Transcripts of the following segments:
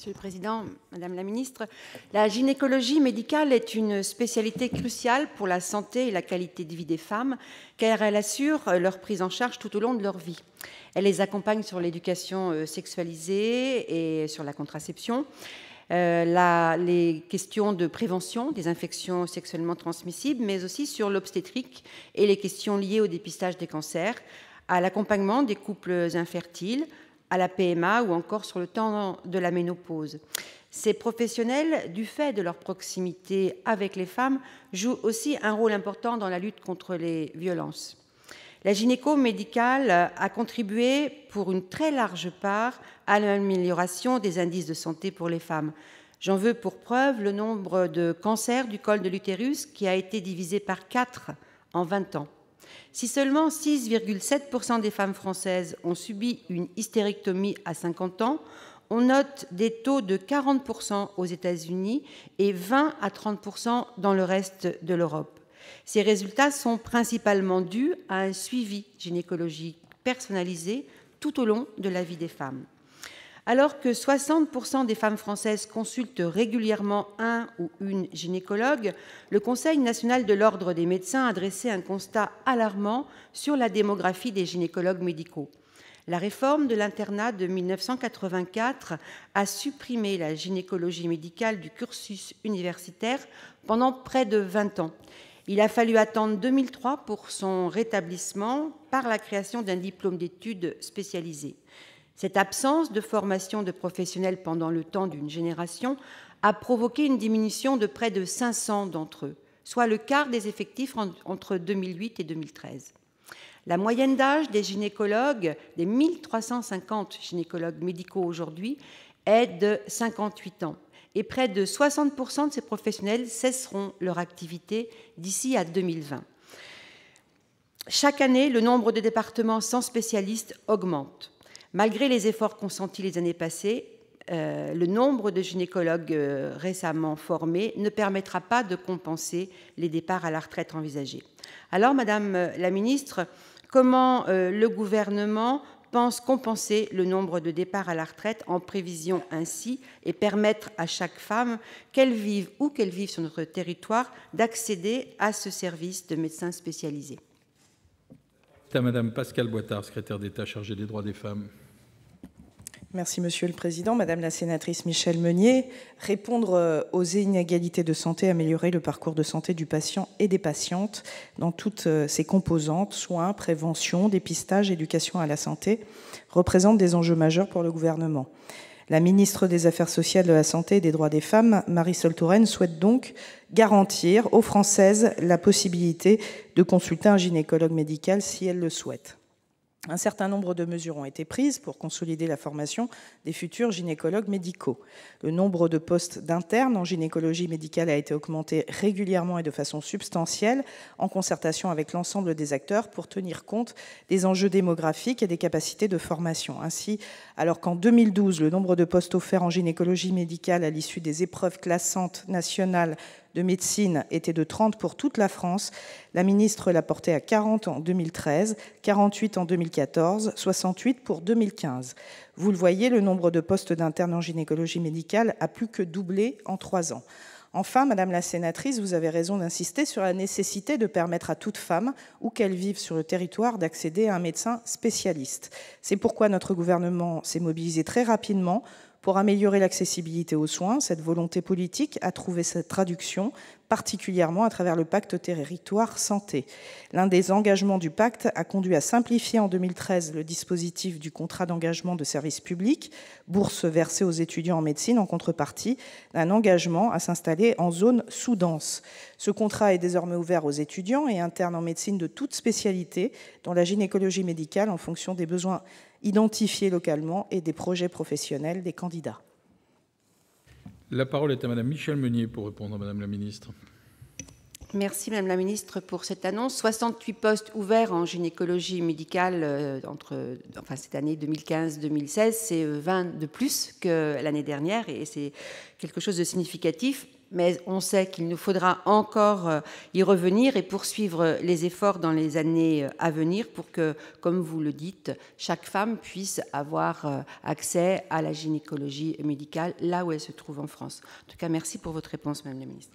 Monsieur le Président, Madame la Ministre, la gynécologie médicale est une spécialité cruciale pour la santé et la qualité de vie des femmes, car elle assure leur prise en charge tout au long de leur vie. Elle les accompagne sur l'éducation euh, sexualisée et sur la contraception. Euh, les questions de prévention des infections sexuellement transmissibles, mais aussi sur l'obstétrique et les questions liées au dépistage des cancers, à l'accompagnement des couples infertiles, à la PMA ou encore sur le temps de la ménopause. Ces professionnels, du fait de leur proximité avec les femmes, jouent aussi un rôle important dans la lutte contre les violences. La gynéco médicale a contribué pour une très large part à l'amélioration des indices de santé pour les femmes. J'en veux pour preuve le nombre de cancers du col de l'utérus qui a été divisé par 4 en 20 ans. Si seulement 6,7% des femmes françaises ont subi une hystérectomie à 50 ans, on note des taux de 40% aux États-Unis et 20 à 30% dans le reste de l'Europe. Ces résultats sont principalement dus à un suivi gynécologique personnalisé tout au long de la vie des femmes. Alors que 60% des femmes françaises consultent régulièrement un ou une gynécologue, le Conseil national de l'ordre des médecins a dressé un constat alarmant sur la démographie des gynécologues médicaux. La réforme de l'internat de 1984 a supprimé la gynécologie médicale du cursus universitaire pendant près de 20 ans. Il a fallu attendre 2003 pour son rétablissement par la création d'un diplôme d'études spécialisées. Cette absence de formation de professionnels pendant le temps d'une génération a provoqué une diminution de près de 500 d'entre eux, soit le quart des effectifs entre 2008 et 2013. La moyenne d'âge des gynécologues, des 1350 gynécologues médicaux aujourd'hui, est de 58 ans. Et près de 60% de ces professionnels cesseront leur activité d'ici à 2020. Chaque année, le nombre de départements sans spécialistes augmente. Malgré les efforts consentis les années passées, euh, le nombre de gynécologues euh, récemment formés ne permettra pas de compenser les départs à la retraite envisagés. Alors, Madame euh, la Ministre, comment le gouvernement pense compenser le nombre de départs à la retraite en prévision ainsi et permettre à chaque femme, qu'elle vive ou qu'elle vive sur notre territoire, d'accéder à ce service de médecin spécialisé. à Madame Pascale Boitard, secrétaire d'État chargée des droits des femmes. Merci Monsieur le Président. Madame la sénatrice Michèle Meunier, répondre euh, aux inégalités de santé, améliorer le parcours de santé du patient et des patientes dans toutes euh, ses composantes, soins, prévention, dépistage, éducation à la santé, représente des enjeux majeurs pour le gouvernement. La ministre des Affaires sociales, de la Santé et des Droits des Femmes, Marie Touraine, souhaite donc garantir aux Françaises la possibilité de consulter un gynécologue médical si elles le souhaitent. Un certain nombre de mesures ont été prises pour consolider la formation des futurs gynécologues médicaux. Le nombre de postes d'internes en gynécologie médicale a été augmenté régulièrement et de façon substantielle en concertation avec l'ensemble des acteurs pour tenir compte des enjeux démographiques et des capacités de formation. Ainsi, alors qu'en 2012, le nombre de postes offerts en gynécologie médicale à l'issue des épreuves classantes nationales de médecine était de 30 pour toute la France, la ministre l'a porté à 40 en 2013, 48 en 2014, 68 pour 2015. Vous le voyez, le nombre de postes d'internes en gynécologie médicale a plus que doublé en trois ans. Enfin, Madame la Sénatrice, vous avez raison d'insister sur la nécessité de permettre à toute femme, où qu'elle vive sur le territoire, d'accéder à un médecin spécialiste. C'est pourquoi notre gouvernement s'est mobilisé très rapidement pour améliorer l'accessibilité aux soins, cette volonté politique a trouvé sa traduction particulièrement à travers le pacte territoire santé. L'un des engagements du pacte a conduit à simplifier en 2013 le dispositif du contrat d'engagement de service public, bourse versée aux étudiants en médecine en contrepartie d'un engagement à s'installer en zone sous-dense. Ce contrat est désormais ouvert aux étudiants et internes en médecine de toute spécialité, dont la gynécologie médicale en fonction des besoins identifiés localement et des projets professionnels des candidats. La parole est à Madame Michèle Meunier pour répondre à Madame la Ministre. Merci Madame la Ministre pour cette annonce. 68 postes ouverts en gynécologie médicale euh, entre enfin, cette année 2015-2016, c'est 20 euh, de plus que l'année dernière et c'est quelque chose de significatif mais on sait qu'il nous faudra encore euh, y revenir et poursuivre euh, les efforts dans les années euh, à venir pour que, comme vous le dites, chaque femme puisse avoir accès à la gynécologie médicale là où elle se trouve en France. En tout cas, merci pour votre réponse, Madame la Ministre.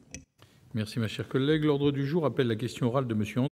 Merci, ma chère collègue. L'ordre du jour appelle la question orale de Monsieur.